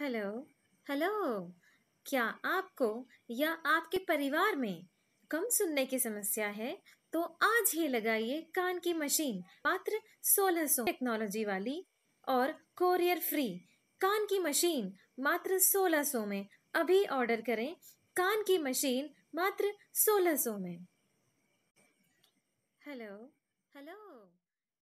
hello hello क्या आपको या आपके परिवार में कम सुनने की समस्या है तो आज ही लगाइए कान की मशीन मात्र 1600 टेक्नोलॉजी वाली और कोरियर फ्री कान की मशीन मात्र 1600 में अभी ऑर्डर करें कान की मशीन मात्र 1600 में हेलो हेलो